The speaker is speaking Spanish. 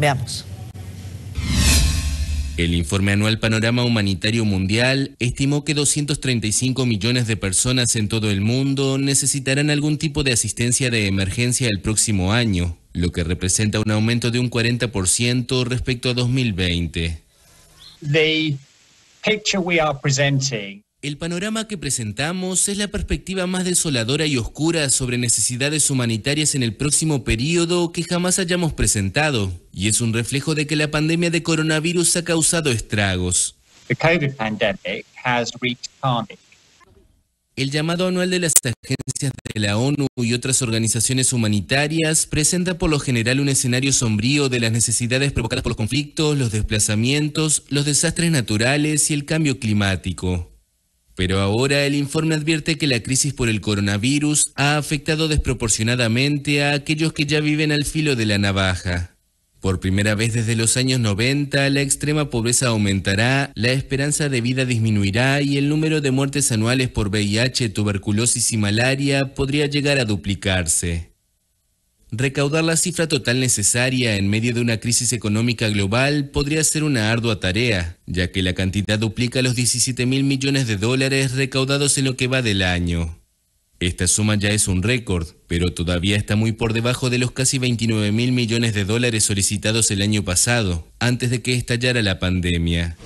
Veamos. El informe anual Panorama Humanitario Mundial estimó que 235 millones de personas en todo el mundo necesitarán algún tipo de asistencia de emergencia el próximo año, lo que representa un aumento de un 40% respecto a 2020. El panorama que presentamos es la perspectiva más desoladora y oscura sobre necesidades humanitarias en el próximo periodo que jamás hayamos presentado, y es un reflejo de que la pandemia de coronavirus ha causado estragos. el llamado anual de las agencias de la ONU y otras organizaciones humanitarias presenta por lo general un escenario sombrío de las necesidades provocadas por los conflictos, los desplazamientos, los desastres naturales y el cambio climático. Pero ahora el informe advierte que la crisis por el coronavirus ha afectado desproporcionadamente a aquellos que ya viven al filo de la navaja. Por primera vez desde los años 90, la extrema pobreza aumentará, la esperanza de vida disminuirá y el número de muertes anuales por VIH, tuberculosis y malaria podría llegar a duplicarse. Recaudar la cifra total necesaria en medio de una crisis económica global podría ser una ardua tarea, ya que la cantidad duplica los 17 mil millones de dólares recaudados en lo que va del año. Esta suma ya es un récord, pero todavía está muy por debajo de los casi 29 mil millones de dólares solicitados el año pasado, antes de que estallara la pandemia.